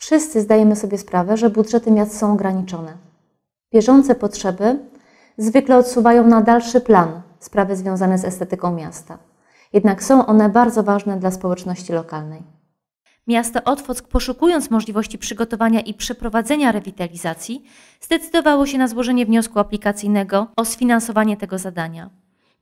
Wszyscy zdajemy sobie sprawę, że budżety miast są ograniczone. Bieżące potrzeby zwykle odsuwają na dalszy plan sprawy związane z estetyką miasta. Jednak są one bardzo ważne dla społeczności lokalnej. Miasto Otwock, poszukując możliwości przygotowania i przeprowadzenia rewitalizacji, zdecydowało się na złożenie wniosku aplikacyjnego o sfinansowanie tego zadania.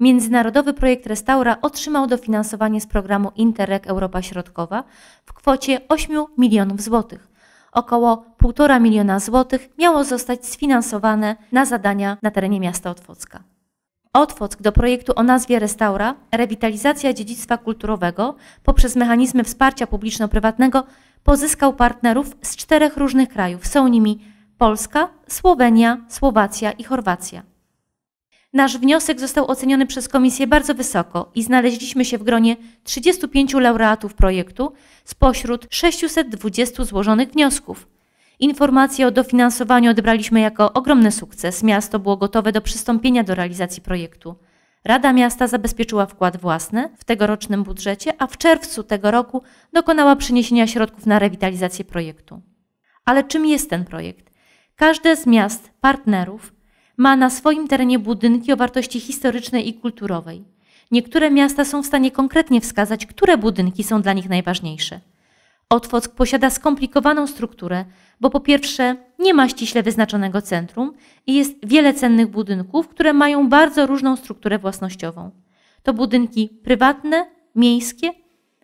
Międzynarodowy projekt Restaura otrzymał dofinansowanie z programu Interreg Europa Środkowa w kwocie 8 milionów złotych. Około 1,5 miliona złotych miało zostać sfinansowane na zadania na terenie miasta Otwocka. Otwock do projektu o nazwie Restaura, rewitalizacja dziedzictwa kulturowego poprzez mechanizmy wsparcia publiczno-prywatnego pozyskał partnerów z czterech różnych krajów. Są nimi Polska, Słowenia, Słowacja i Chorwacja. Nasz wniosek został oceniony przez komisję bardzo wysoko i znaleźliśmy się w gronie 35 laureatów projektu spośród 620 złożonych wniosków. Informację o dofinansowaniu odebraliśmy jako ogromny sukces. Miasto było gotowe do przystąpienia do realizacji projektu. Rada Miasta zabezpieczyła wkład własny w tegorocznym budżecie, a w czerwcu tego roku dokonała przeniesienia środków na rewitalizację projektu. Ale czym jest ten projekt? Każde z miast, partnerów ma na swoim terenie budynki o wartości historycznej i kulturowej. Niektóre miasta są w stanie konkretnie wskazać, które budynki są dla nich najważniejsze. Otwock posiada skomplikowaną strukturę, bo po pierwsze nie ma ściśle wyznaczonego centrum i jest wiele cennych budynków, które mają bardzo różną strukturę własnościową. To budynki prywatne, miejskie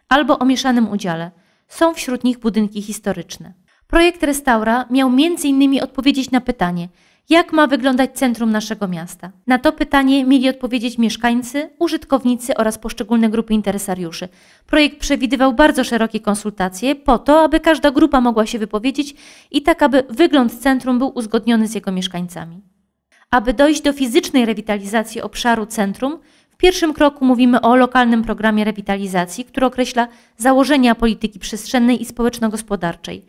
albo o mieszanym udziale. Są wśród nich budynki historyczne. Projekt Restaura miał m.in. odpowiedzieć na pytanie, jak ma wyglądać centrum naszego miasta. Na to pytanie mieli odpowiedzieć mieszkańcy, użytkownicy oraz poszczególne grupy interesariuszy. Projekt przewidywał bardzo szerokie konsultacje po to, aby każda grupa mogła się wypowiedzieć i tak, aby wygląd centrum był uzgodniony z jego mieszkańcami. Aby dojść do fizycznej rewitalizacji obszaru centrum, w pierwszym kroku mówimy o lokalnym programie rewitalizacji, który określa założenia polityki przestrzennej i społeczno-gospodarczej.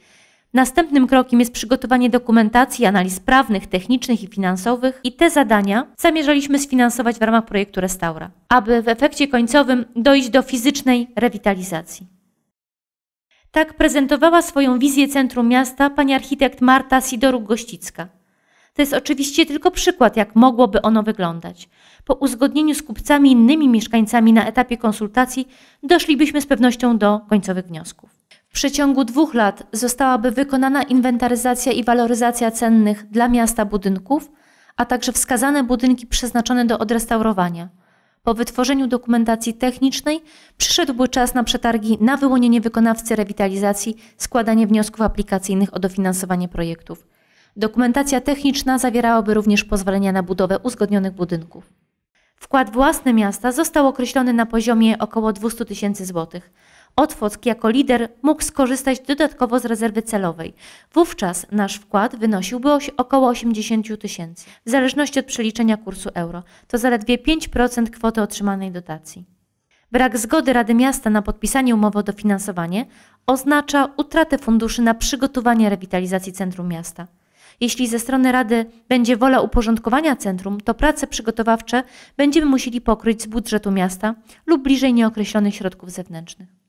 Następnym krokiem jest przygotowanie dokumentacji, analiz prawnych, technicznych i finansowych i te zadania zamierzaliśmy sfinansować w ramach projektu Restaura, aby w efekcie końcowym dojść do fizycznej rewitalizacji. Tak prezentowała swoją wizję centrum miasta pani architekt Marta Sidoruk-Gościcka. To jest oczywiście tylko przykład, jak mogłoby ono wyglądać. Po uzgodnieniu z kupcami i innymi mieszkańcami na etapie konsultacji doszlibyśmy z pewnością do końcowych wniosków przeciągu dwóch lat zostałaby wykonana inwentaryzacja i waloryzacja cennych dla miasta budynków, a także wskazane budynki przeznaczone do odrestaurowania. Po wytworzeniu dokumentacji technicznej przyszedłby czas na przetargi na wyłonienie wykonawcy rewitalizacji, składanie wniosków aplikacyjnych o dofinansowanie projektów. Dokumentacja techniczna zawierałaby również pozwolenia na budowę uzgodnionych budynków. Wkład własny miasta został określony na poziomie około 200 tysięcy złotych. Otwock jako lider mógł skorzystać dodatkowo z rezerwy celowej. Wówczas nasz wkład wynosiłby około 80 tysięcy, w zależności od przeliczenia kursu euro. To zaledwie 5% kwoty otrzymanej dotacji. Brak zgody Rady Miasta na podpisanie umowy o dofinansowanie oznacza utratę funduszy na przygotowanie rewitalizacji centrum miasta. Jeśli ze strony Rady będzie wola uporządkowania centrum, to prace przygotowawcze będziemy musieli pokryć z budżetu miasta lub bliżej nieokreślonych środków zewnętrznych.